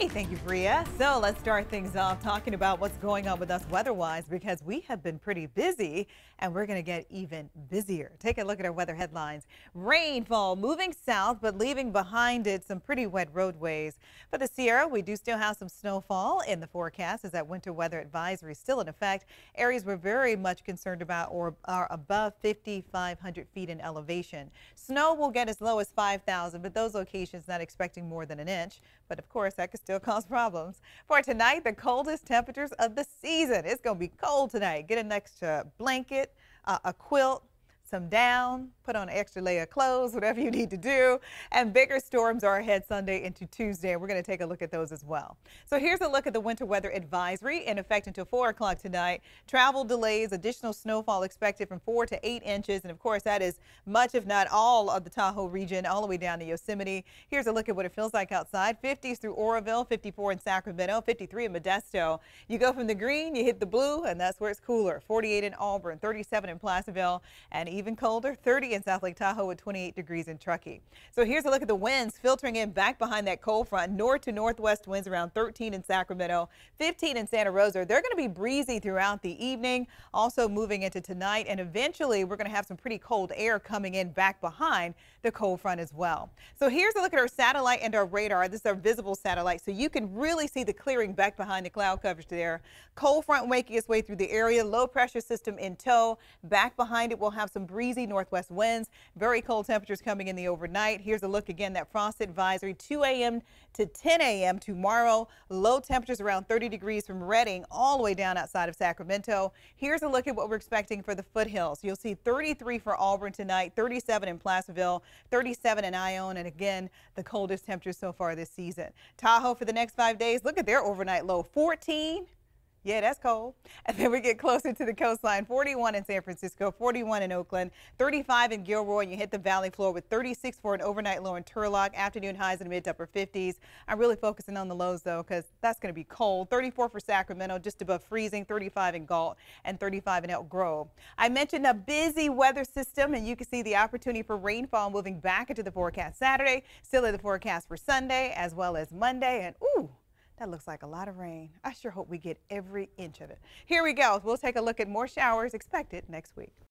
Hey, thank you, Bria. So let's start things off talking about what's going on with us weather-wise because we have been pretty busy and we're going to get even busier. Take a look at our weather headlines. Rainfall moving south but leaving behind it some pretty wet roadways. For the Sierra, we do still have some snowfall in the forecast as that winter weather advisory is still in effect. Areas we're very much concerned about or are above 5,500 feet in elevation. Snow will get as low as 5,000, but those locations not expecting more than an inch. But of course, that could still cause problems. For tonight, the coldest temperatures of the season. It's going to be cold tonight. Get a extra uh, blanket, uh, a quilt, some down, put on an extra layer of clothes, whatever you need to do. And bigger storms are ahead Sunday into Tuesday. We're going to take a look at those as well. So here's a look at the winter weather advisory in effect until 4 o'clock tonight. Travel delays, additional snowfall expected from 4 to 8 inches. And of course, that is much, if not all, of the Tahoe region, all the way down to Yosemite. Here's a look at what it feels like outside 50s through Oroville, 54 in Sacramento, 53 in Modesto. You go from the green, you hit the blue, and that's where it's cooler 48 in Auburn, 37 in Placerville, and even even colder, 30 in South Lake Tahoe with 28 degrees in Truckee. So here's a look at the winds filtering in back behind that cold front. North to northwest winds around 13 in Sacramento, 15 in Santa Rosa. They're going to be breezy throughout the evening, also moving into tonight. And eventually we're going to have some pretty cold air coming in back behind the cold front as well. So here's a look at our satellite and our radar. This is our visible satellite. So you can really see the clearing back behind the cloud coverage there. Cold front waking its way through the area. Low pressure system in tow. Back behind it, we'll have some breezy northwest winds. Very cold temperatures coming in the overnight. Here's a look again that frost advisory 2 a.m. to 10 a.m. tomorrow. Low temperatures around 30 degrees from Redding all the way down outside of Sacramento. Here's a look at what we're expecting for the foothills. You'll see 33 for Auburn tonight, 37 in Placerville, 37 in Ione, and again, the coldest temperatures so far this season. Tahoe for the next five days. Look at their overnight low 14. Yeah, that's cold. And then we get closer to the coastline 41 in San Francisco, 41 in Oakland, 35 in Gilroy, and you hit the valley floor with 36 for an overnight low in Turlock, afternoon highs in the mid to upper 50s. I'm really focusing on the lows though, because that's going to be cold. 34 for Sacramento, just above freezing, 35 in Galt, and 35 in Elk Grove. I mentioned a busy weather system, and you can see the opportunity for rainfall moving back into the forecast Saturday, still in the forecast for Sunday, as well as Monday, and ooh, that looks like a lot of rain. I sure hope we get every inch of it. Here we go. We'll take a look at more showers expected next week.